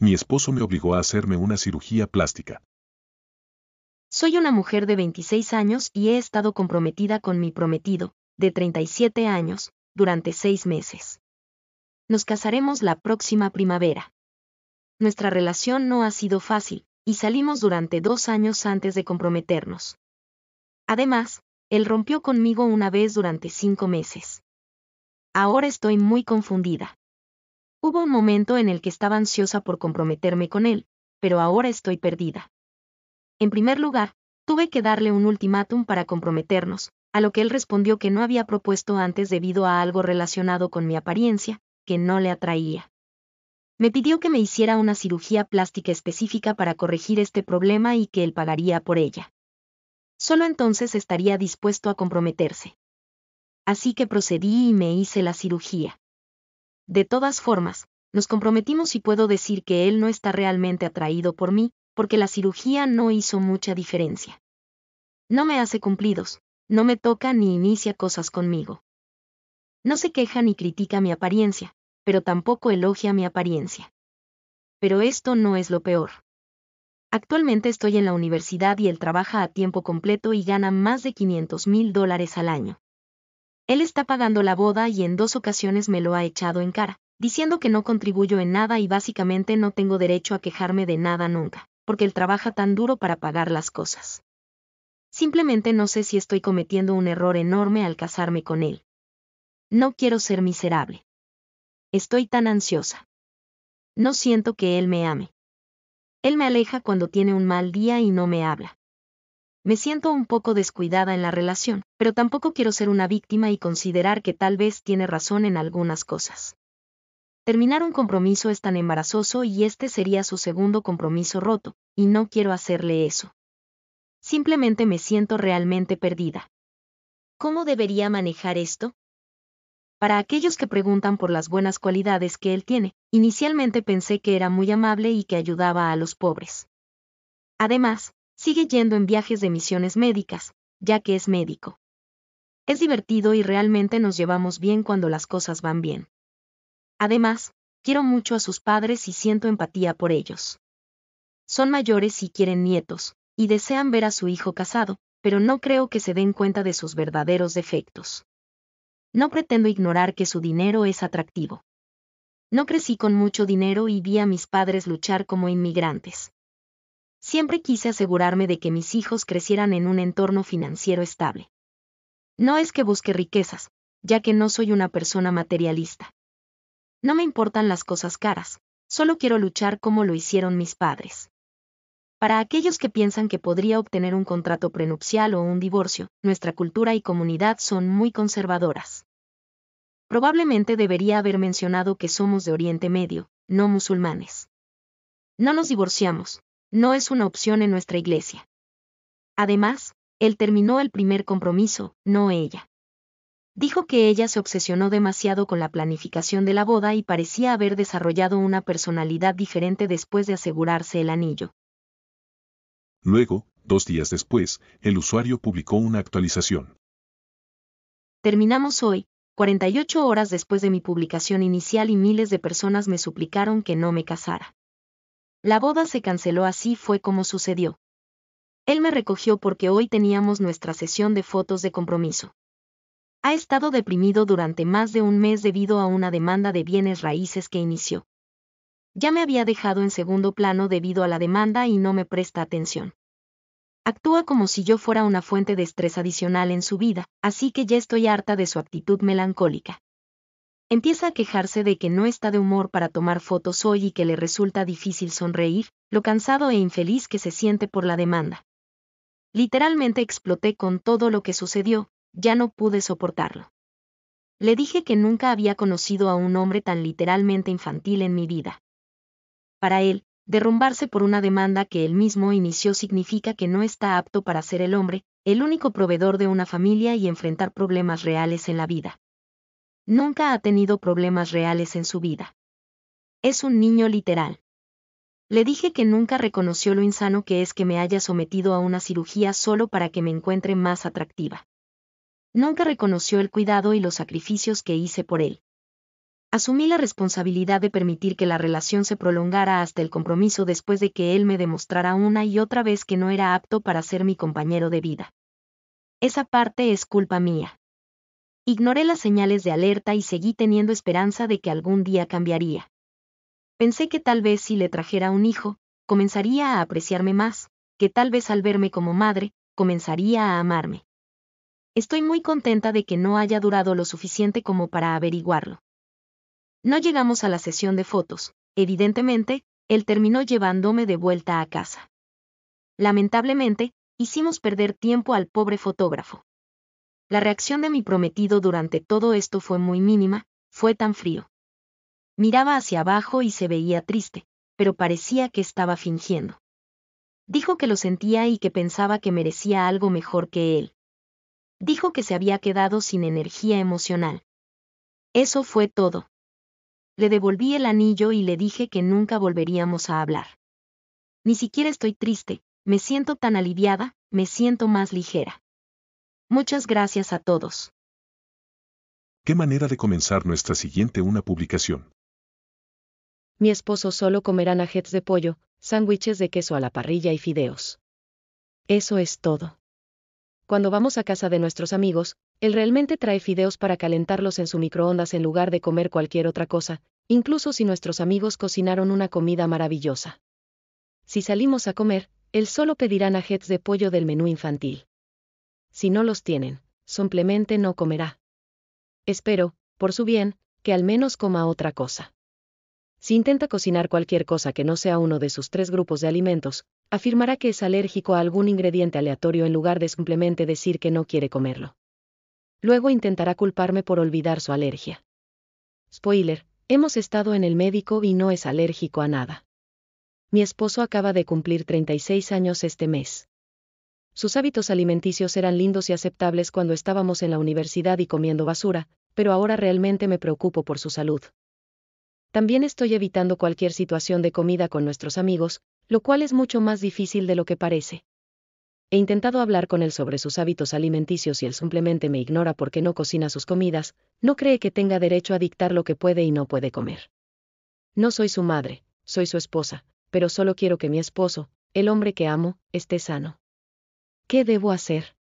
mi esposo me obligó a hacerme una cirugía plástica. Soy una mujer de 26 años y he estado comprometida con mi prometido, de 37 años, durante seis meses. Nos casaremos la próxima primavera. Nuestra relación no ha sido fácil, y salimos durante dos años antes de comprometernos. Además, él rompió conmigo una vez durante cinco meses. Ahora estoy muy confundida. Hubo un momento en el que estaba ansiosa por comprometerme con él, pero ahora estoy perdida. En primer lugar, tuve que darle un ultimátum para comprometernos, a lo que él respondió que no había propuesto antes debido a algo relacionado con mi apariencia, que no le atraía. Me pidió que me hiciera una cirugía plástica específica para corregir este problema y que él pagaría por ella. Solo entonces estaría dispuesto a comprometerse. Así que procedí y me hice la cirugía. De todas formas, nos comprometimos y puedo decir que él no está realmente atraído por mí, porque la cirugía no hizo mucha diferencia. No me hace cumplidos, no me toca ni inicia cosas conmigo. No se queja ni critica mi apariencia, pero tampoco elogia mi apariencia. Pero esto no es lo peor. Actualmente estoy en la universidad y él trabaja a tiempo completo y gana más de 500 mil dólares al año. Él está pagando la boda y en dos ocasiones me lo ha echado en cara, diciendo que no contribuyo en nada y básicamente no tengo derecho a quejarme de nada nunca, porque él trabaja tan duro para pagar las cosas. Simplemente no sé si estoy cometiendo un error enorme al casarme con él. No quiero ser miserable. Estoy tan ansiosa. No siento que él me ame. Él me aleja cuando tiene un mal día y no me habla. Me siento un poco descuidada en la relación, pero tampoco quiero ser una víctima y considerar que tal vez tiene razón en algunas cosas. Terminar un compromiso es tan embarazoso y este sería su segundo compromiso roto, y no quiero hacerle eso. Simplemente me siento realmente perdida. ¿Cómo debería manejar esto? Para aquellos que preguntan por las buenas cualidades que él tiene, inicialmente pensé que era muy amable y que ayudaba a los pobres. Además, sigue yendo en viajes de misiones médicas, ya que es médico. Es divertido y realmente nos llevamos bien cuando las cosas van bien. Además, quiero mucho a sus padres y siento empatía por ellos. Son mayores y quieren nietos, y desean ver a su hijo casado, pero no creo que se den cuenta de sus verdaderos defectos. No pretendo ignorar que su dinero es atractivo. No crecí con mucho dinero y vi a mis padres luchar como inmigrantes. Siempre quise asegurarme de que mis hijos crecieran en un entorno financiero estable. No es que busque riquezas, ya que no soy una persona materialista. No me importan las cosas caras, solo quiero luchar como lo hicieron mis padres. Para aquellos que piensan que podría obtener un contrato prenupcial o un divorcio, nuestra cultura y comunidad son muy conservadoras. Probablemente debería haber mencionado que somos de Oriente Medio, no musulmanes. No nos divorciamos, no es una opción en nuestra iglesia. Además, él terminó el primer compromiso, no ella. Dijo que ella se obsesionó demasiado con la planificación de la boda y parecía haber desarrollado una personalidad diferente después de asegurarse el anillo. Luego, dos días después, el usuario publicó una actualización. Terminamos hoy, 48 horas después de mi publicación inicial y miles de personas me suplicaron que no me casara. La boda se canceló así fue como sucedió. Él me recogió porque hoy teníamos nuestra sesión de fotos de compromiso. Ha estado deprimido durante más de un mes debido a una demanda de bienes raíces que inició. Ya me había dejado en segundo plano debido a la demanda y no me presta atención. Actúa como si yo fuera una fuente de estrés adicional en su vida, así que ya estoy harta de su actitud melancólica. Empieza a quejarse de que no está de humor para tomar fotos hoy y que le resulta difícil sonreír, lo cansado e infeliz que se siente por la demanda. Literalmente exploté con todo lo que sucedió, ya no pude soportarlo. Le dije que nunca había conocido a un hombre tan literalmente infantil en mi vida. Para él, derrumbarse por una demanda que él mismo inició significa que no está apto para ser el hombre, el único proveedor de una familia y enfrentar problemas reales en la vida. Nunca ha tenido problemas reales en su vida. Es un niño literal. Le dije que nunca reconoció lo insano que es que me haya sometido a una cirugía solo para que me encuentre más atractiva. Nunca reconoció el cuidado y los sacrificios que hice por él. Asumí la responsabilidad de permitir que la relación se prolongara hasta el compromiso después de que él me demostrara una y otra vez que no era apto para ser mi compañero de vida. Esa parte es culpa mía. Ignoré las señales de alerta y seguí teniendo esperanza de que algún día cambiaría. Pensé que tal vez si le trajera un hijo, comenzaría a apreciarme más, que tal vez al verme como madre, comenzaría a amarme. Estoy muy contenta de que no haya durado lo suficiente como para averiguarlo. No llegamos a la sesión de fotos, evidentemente, él terminó llevándome de vuelta a casa. Lamentablemente, hicimos perder tiempo al pobre fotógrafo. La reacción de mi prometido durante todo esto fue muy mínima, fue tan frío. Miraba hacia abajo y se veía triste, pero parecía que estaba fingiendo. Dijo que lo sentía y que pensaba que merecía algo mejor que él. Dijo que se había quedado sin energía emocional. Eso fue todo. Le devolví el anillo y le dije que nunca volveríamos a hablar. Ni siquiera estoy triste, me siento tan aliviada, me siento más ligera. Muchas gracias a todos. Qué manera de comenzar nuestra siguiente una publicación. Mi esposo solo comerá nuggets de pollo, sándwiches de queso a la parrilla y fideos. Eso es todo. Cuando vamos a casa de nuestros amigos, él realmente trae fideos para calentarlos en su microondas en lugar de comer cualquier otra cosa, incluso si nuestros amigos cocinaron una comida maravillosa. Si salimos a comer, él solo pedirá nuggets de pollo del menú infantil si no los tienen, simplemente no comerá. Espero, por su bien, que al menos coma otra cosa. Si intenta cocinar cualquier cosa que no sea uno de sus tres grupos de alimentos, afirmará que es alérgico a algún ingrediente aleatorio en lugar de simplemente decir que no quiere comerlo. Luego intentará culparme por olvidar su alergia. Spoiler, hemos estado en el médico y no es alérgico a nada. Mi esposo acaba de cumplir 36 años este mes. Sus hábitos alimenticios eran lindos y aceptables cuando estábamos en la universidad y comiendo basura, pero ahora realmente me preocupo por su salud. También estoy evitando cualquier situación de comida con nuestros amigos, lo cual es mucho más difícil de lo que parece. He intentado hablar con él sobre sus hábitos alimenticios y él simplemente me ignora porque no cocina sus comidas, no cree que tenga derecho a dictar lo que puede y no puede comer. No soy su madre, soy su esposa, pero solo quiero que mi esposo, el hombre que amo, esté sano. ¿Qué debo hacer?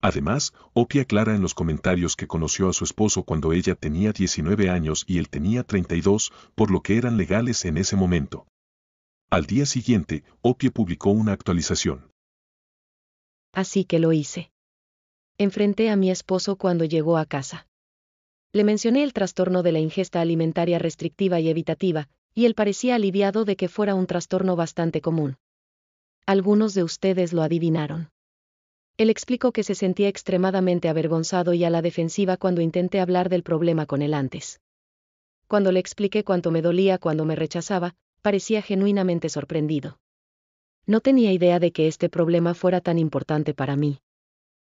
Además, Opie aclara en los comentarios que conoció a su esposo cuando ella tenía 19 años y él tenía 32, por lo que eran legales en ese momento. Al día siguiente, Opie publicó una actualización. Así que lo hice. Enfrenté a mi esposo cuando llegó a casa. Le mencioné el trastorno de la ingesta alimentaria restrictiva y evitativa, y él parecía aliviado de que fuera un trastorno bastante común. Algunos de ustedes lo adivinaron. Él explicó que se sentía extremadamente avergonzado y a la defensiva cuando intenté hablar del problema con él antes. Cuando le expliqué cuánto me dolía cuando me rechazaba, parecía genuinamente sorprendido. No tenía idea de que este problema fuera tan importante para mí.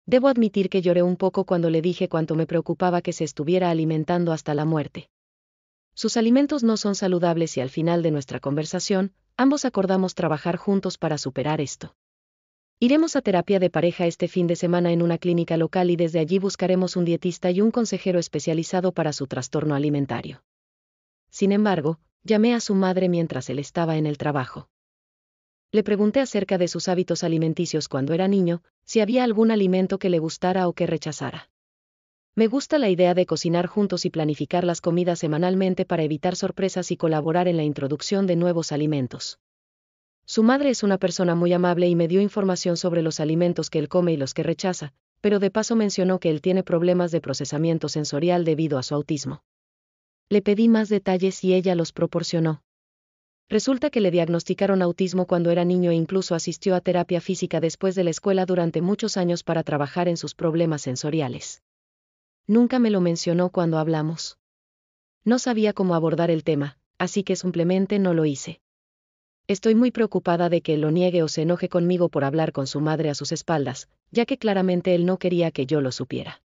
Debo admitir que lloré un poco cuando le dije cuánto me preocupaba que se estuviera alimentando hasta la muerte. Sus alimentos no son saludables y al final de nuestra conversación, ambos acordamos trabajar juntos para superar esto. Iremos a terapia de pareja este fin de semana en una clínica local y desde allí buscaremos un dietista y un consejero especializado para su trastorno alimentario. Sin embargo, llamé a su madre mientras él estaba en el trabajo. Le pregunté acerca de sus hábitos alimenticios cuando era niño, si había algún alimento que le gustara o que rechazara. Me gusta la idea de cocinar juntos y planificar las comidas semanalmente para evitar sorpresas y colaborar en la introducción de nuevos alimentos. Su madre es una persona muy amable y me dio información sobre los alimentos que él come y los que rechaza, pero de paso mencionó que él tiene problemas de procesamiento sensorial debido a su autismo. Le pedí más detalles y ella los proporcionó. Resulta que le diagnosticaron autismo cuando era niño e incluso asistió a terapia física después de la escuela durante muchos años para trabajar en sus problemas sensoriales. Nunca me lo mencionó cuando hablamos. No sabía cómo abordar el tema, así que simplemente no lo hice. Estoy muy preocupada de que él lo niegue o se enoje conmigo por hablar con su madre a sus espaldas, ya que claramente él no quería que yo lo supiera.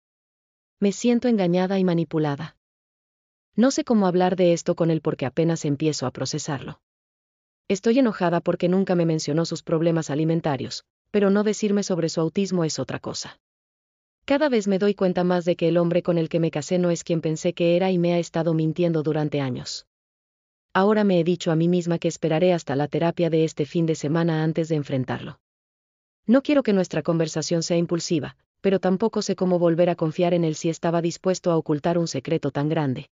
Me siento engañada y manipulada. No sé cómo hablar de esto con él porque apenas empiezo a procesarlo. Estoy enojada porque nunca me mencionó sus problemas alimentarios, pero no decirme sobre su autismo es otra cosa. Cada vez me doy cuenta más de que el hombre con el que me casé no es quien pensé que era y me ha estado mintiendo durante años. Ahora me he dicho a mí misma que esperaré hasta la terapia de este fin de semana antes de enfrentarlo. No quiero que nuestra conversación sea impulsiva, pero tampoco sé cómo volver a confiar en él si estaba dispuesto a ocultar un secreto tan grande.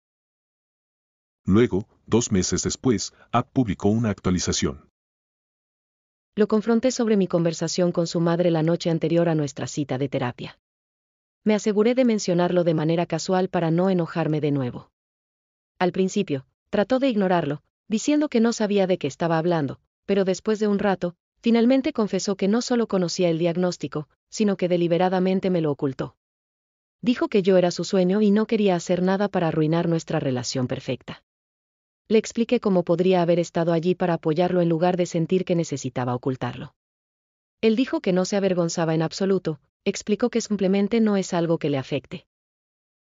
Luego, dos meses después, App publicó una actualización. Lo confronté sobre mi conversación con su madre la noche anterior a nuestra cita de terapia. Me aseguré de mencionarlo de manera casual para no enojarme de nuevo. Al principio, trató de ignorarlo, diciendo que no sabía de qué estaba hablando, pero después de un rato, finalmente confesó que no solo conocía el diagnóstico, sino que deliberadamente me lo ocultó. Dijo que yo era su sueño y no quería hacer nada para arruinar nuestra relación perfecta. Le expliqué cómo podría haber estado allí para apoyarlo en lugar de sentir que necesitaba ocultarlo. Él dijo que no se avergonzaba en absoluto, explicó que simplemente no es algo que le afecte.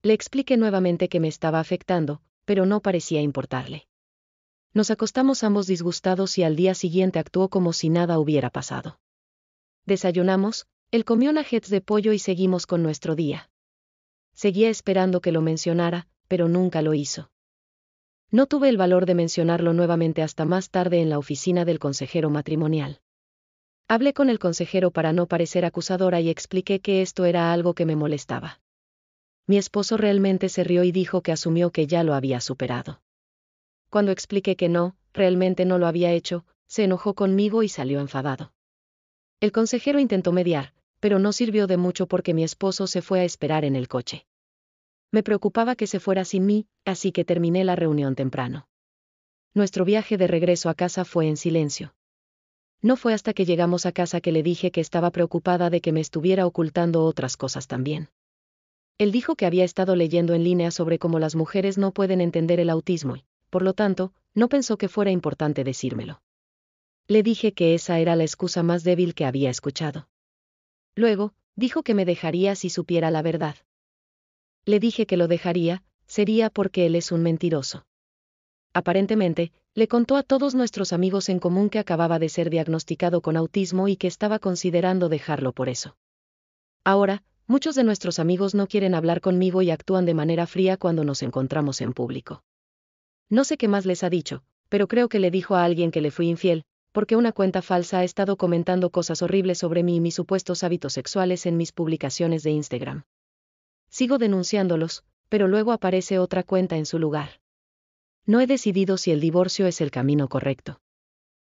Le expliqué nuevamente que me estaba afectando, pero no parecía importarle. Nos acostamos ambos disgustados y al día siguiente actuó como si nada hubiera pasado. Desayunamos, él comió nuggets de pollo y seguimos con nuestro día. Seguía esperando que lo mencionara, pero nunca lo hizo. No tuve el valor de mencionarlo nuevamente hasta más tarde en la oficina del consejero matrimonial. Hablé con el consejero para no parecer acusadora y expliqué que esto era algo que me molestaba. Mi esposo realmente se rió y dijo que asumió que ya lo había superado. Cuando expliqué que no, realmente no lo había hecho, se enojó conmigo y salió enfadado. El consejero intentó mediar, pero no sirvió de mucho porque mi esposo se fue a esperar en el coche. Me preocupaba que se fuera sin mí, así que terminé la reunión temprano. Nuestro viaje de regreso a casa fue en silencio. No fue hasta que llegamos a casa que le dije que estaba preocupada de que me estuviera ocultando otras cosas también. Él dijo que había estado leyendo en línea sobre cómo las mujeres no pueden entender el autismo y, por lo tanto, no pensó que fuera importante decírmelo. Le dije que esa era la excusa más débil que había escuchado. Luego, dijo que me dejaría si supiera la verdad. Le dije que lo dejaría, sería porque él es un mentiroso. Aparentemente, le contó a todos nuestros amigos en común que acababa de ser diagnosticado con autismo y que estaba considerando dejarlo por eso. Ahora, muchos de nuestros amigos no quieren hablar conmigo y actúan de manera fría cuando nos encontramos en público. No sé qué más les ha dicho, pero creo que le dijo a alguien que le fui infiel, porque una cuenta falsa ha estado comentando cosas horribles sobre mí y mis supuestos hábitos sexuales en mis publicaciones de Instagram. Sigo denunciándolos, pero luego aparece otra cuenta en su lugar. No he decidido si el divorcio es el camino correcto.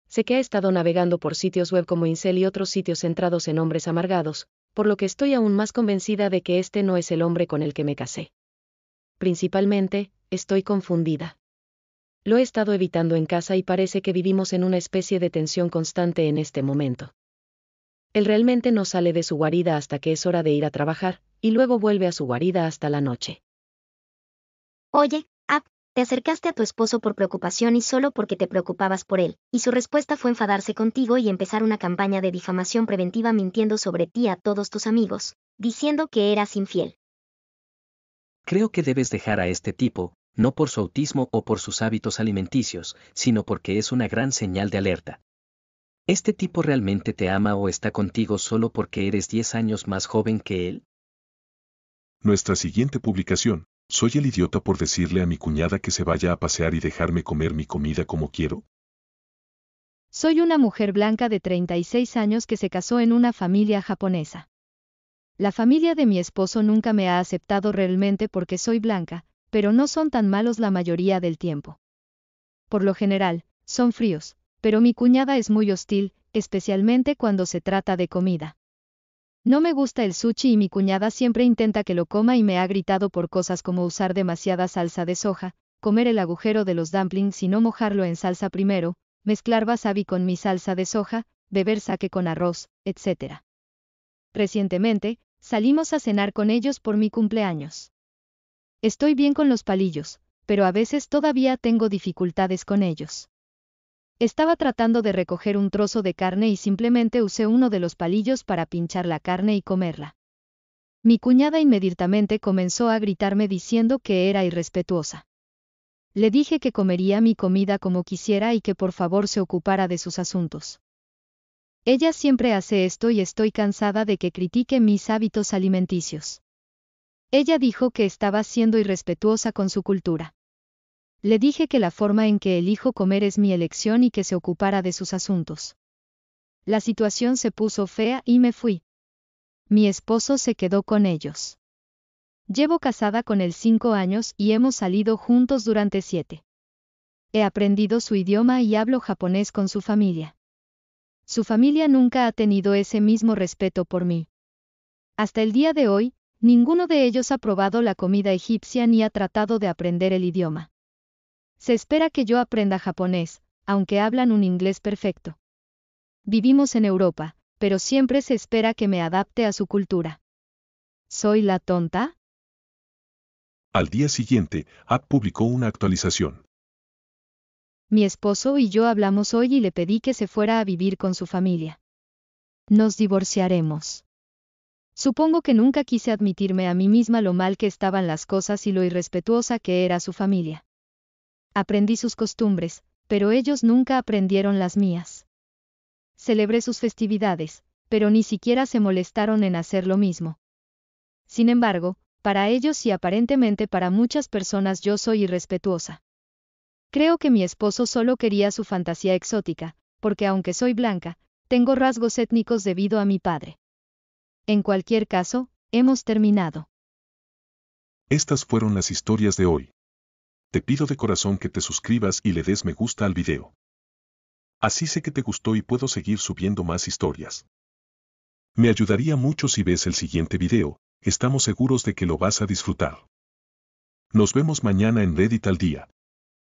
Sé que he estado navegando por sitios web como Incel y otros sitios centrados en hombres amargados, por lo que estoy aún más convencida de que este no es el hombre con el que me casé. Principalmente, estoy confundida. Lo he estado evitando en casa y parece que vivimos en una especie de tensión constante en este momento. Él realmente no sale de su guarida hasta que es hora de ir a trabajar, y luego vuelve a su guarida hasta la noche. Oye, te acercaste a tu esposo por preocupación y solo porque te preocupabas por él, y su respuesta fue enfadarse contigo y empezar una campaña de difamación preventiva mintiendo sobre ti a todos tus amigos, diciendo que eras infiel. Creo que debes dejar a este tipo, no por su autismo o por sus hábitos alimenticios, sino porque es una gran señal de alerta. ¿Este tipo realmente te ama o está contigo solo porque eres 10 años más joven que él? Nuestra siguiente publicación ¿Soy el idiota por decirle a mi cuñada que se vaya a pasear y dejarme comer mi comida como quiero? Soy una mujer blanca de 36 años que se casó en una familia japonesa. La familia de mi esposo nunca me ha aceptado realmente porque soy blanca, pero no son tan malos la mayoría del tiempo. Por lo general, son fríos, pero mi cuñada es muy hostil, especialmente cuando se trata de comida. No me gusta el sushi y mi cuñada siempre intenta que lo coma y me ha gritado por cosas como usar demasiada salsa de soja, comer el agujero de los dumplings y no mojarlo en salsa primero, mezclar wasabi con mi salsa de soja, beber sake con arroz, etc. Recientemente, salimos a cenar con ellos por mi cumpleaños. Estoy bien con los palillos, pero a veces todavía tengo dificultades con ellos. Estaba tratando de recoger un trozo de carne y simplemente usé uno de los palillos para pinchar la carne y comerla. Mi cuñada inmediatamente comenzó a gritarme diciendo que era irrespetuosa. Le dije que comería mi comida como quisiera y que por favor se ocupara de sus asuntos. Ella siempre hace esto y estoy cansada de que critique mis hábitos alimenticios. Ella dijo que estaba siendo irrespetuosa con su cultura. Le dije que la forma en que elijo comer es mi elección y que se ocupara de sus asuntos. La situación se puso fea y me fui. Mi esposo se quedó con ellos. Llevo casada con él cinco años y hemos salido juntos durante siete. He aprendido su idioma y hablo japonés con su familia. Su familia nunca ha tenido ese mismo respeto por mí. Hasta el día de hoy, ninguno de ellos ha probado la comida egipcia ni ha tratado de aprender el idioma. Se espera que yo aprenda japonés, aunque hablan un inglés perfecto. Vivimos en Europa, pero siempre se espera que me adapte a su cultura. ¿Soy la tonta? Al día siguiente, App publicó una actualización. Mi esposo y yo hablamos hoy y le pedí que se fuera a vivir con su familia. Nos divorciaremos. Supongo que nunca quise admitirme a mí misma lo mal que estaban las cosas y lo irrespetuosa que era su familia. Aprendí sus costumbres, pero ellos nunca aprendieron las mías. Celebré sus festividades, pero ni siquiera se molestaron en hacer lo mismo. Sin embargo, para ellos y aparentemente para muchas personas yo soy irrespetuosa. Creo que mi esposo solo quería su fantasía exótica, porque aunque soy blanca, tengo rasgos étnicos debido a mi padre. En cualquier caso, hemos terminado. Estas fueron las historias de hoy te pido de corazón que te suscribas y le des me gusta al video. Así sé que te gustó y puedo seguir subiendo más historias. Me ayudaría mucho si ves el siguiente video, estamos seguros de que lo vas a disfrutar. Nos vemos mañana en Reddit al día.